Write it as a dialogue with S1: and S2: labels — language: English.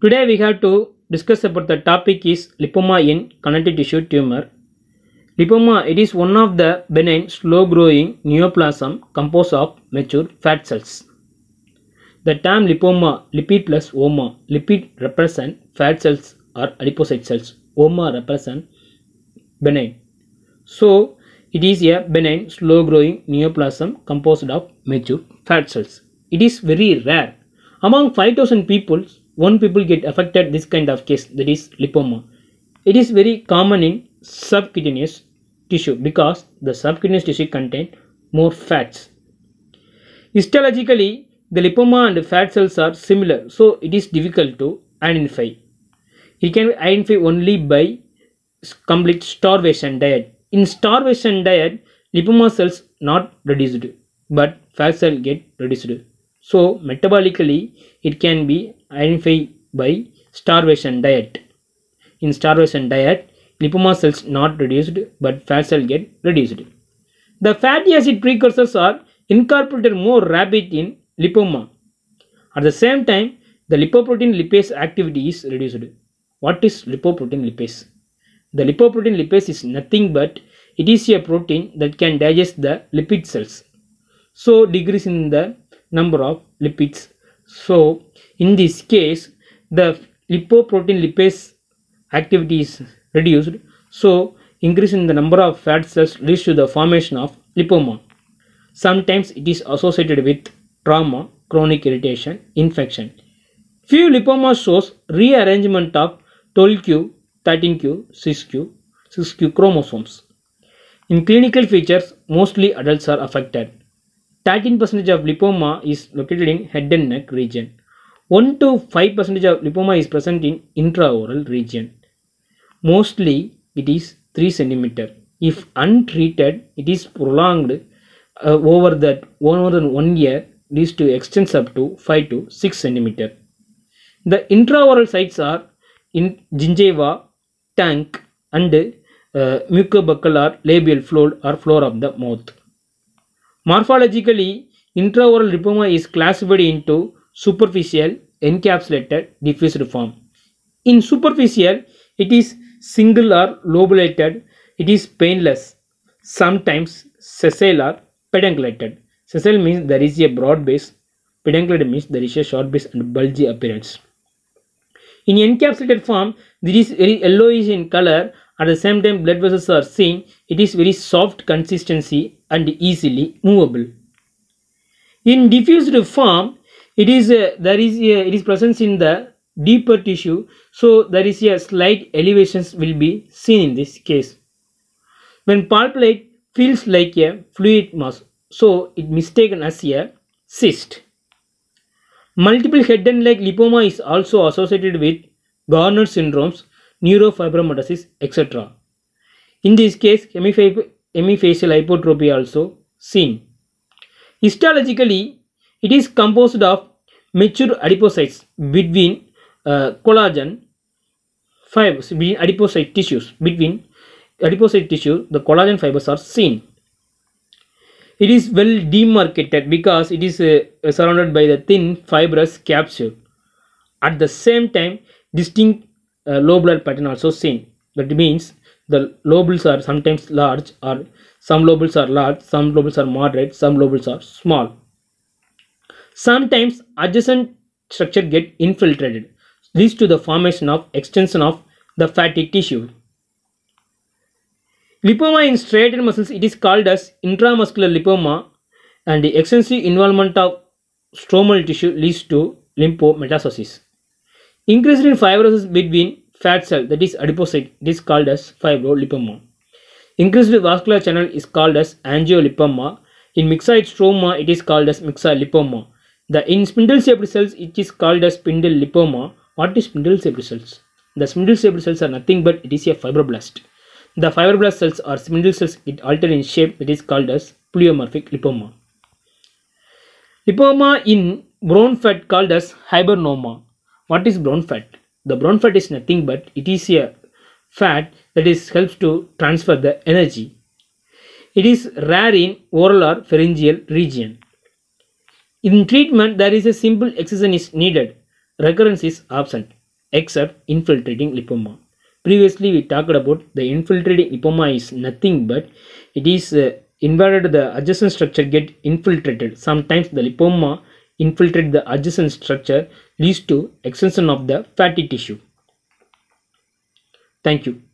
S1: Today we have to discuss about the topic is lipoma in connective tissue tumor. Lipoma it is one of the benign slow growing neoplasm composed of mature fat cells. The term lipoma, lipid plus oma, lipid represent fat cells or adipocyte cells, oma represent benign. So it is a benign, slow growing neoplasm composed of mature fat cells. It is very rare. Among 5000 people, one people get affected this kind of case that is lipoma. It is very common in subcutaneous tissue because the subcutaneous tissue contain more fats. Histologically, the lipoma and the fat cells are similar, so it is difficult to identify. It can be identified only by complete starvation diet in starvation diet, lipoma cells not reduced, but fat cell get reduced. So metabolically, it can be identified by starvation diet. In starvation diet, lipoma cells not reduced, but fat cell get reduced. The fatty acid precursors are incorporated more rapid in lipoma. At the same time, the lipoprotein lipase activity is reduced. What is lipoprotein lipase? The lipoprotein lipase is nothing but it is a protein that can digest the lipid cells. So decrease in the number of lipids. So in this case the lipoprotein lipase activity is reduced. So increase in the number of fat cells leads to the formation of lipoma. Sometimes it is associated with trauma, chronic irritation, infection. Few lipoma shows rearrangement of tolcue starting Q, 6Q, 6Q chromosomes. In clinical features, mostly adults are affected. 13% of lipoma is located in head and neck region. 1 to 5% of lipoma is present in intraoral region. Mostly it is 3 cm. If untreated, it is prolonged uh, over that over than one year, these two extends up to 5 to 6 cm. The intraoral sites are in gingiva, tank and uh, mucobuccal or labial floor or floor of the mouth. Morphologically, intraoral lipoma is classified into superficial, encapsulated, diffused form. In superficial, it is single or lobulated, it is painless, sometimes sessile or pedunculated. Sessile means there is a broad base, pedunculated means there is a short base and bulgy appearance. In encapsulated form, this is very yellowish in color. At the same time, blood vessels are seen. It is very soft consistency and easily movable. In diffused form, it is uh, there is uh, it is present in the deeper tissue. So there is a slight elevations will be seen in this case. When palpate feels like a fluid mass, so it mistaken as a cyst. Multiple head and leg lipoma is also associated with Garner syndromes, neurofibromatosis, etc. In this case, hemifacial hypotrophy also seen. Histologically, it is composed of mature adipocytes between uh, collagen 5 between adipocyte tissues between adipocyte tissue the collagen fibers are seen it is well demarcated because it is uh, surrounded by the thin fibrous capsule at the same time Distinct uh, lobular pattern also seen. That means the lobules are sometimes large or some lobules are large, some lobules are moderate, some lobules are small. Sometimes adjacent structure get infiltrated, leads to the formation of extension of the fatty tissue. Lipoma in striated muscles, it is called as intramuscular lipoma and the extensive involvement of stromal tissue leads to metastasis Increase in fibrosis between fat cell that is adipocyte it is called as fibrolipoma. Increased vascular channel is called as angiolipoma. In myxoid stroma it is called as myxolipoma. The in spindle shaped cells it is called as spindle lipoma. What is spindle shaped cells? The spindle shaped cells are nothing but it is a fibroblast. The fibroblast cells or spindle cells it alter in shape it is called as pleomorphic lipoma. Lipoma in brown fat called as hibernoma what is brown fat? The brown fat is nothing but it is a fat that is helps to transfer the energy. It is rare in oral or pharyngeal region. In treatment, there is a simple excision is needed. Recurrence is absent except infiltrating lipoma. Previously, we talked about the infiltrating lipoma is nothing but it is uh, invaded the adjacent structure get infiltrated. Sometimes the lipoma infiltrate the adjacent structure leads to extension of the fatty tissue. Thank you.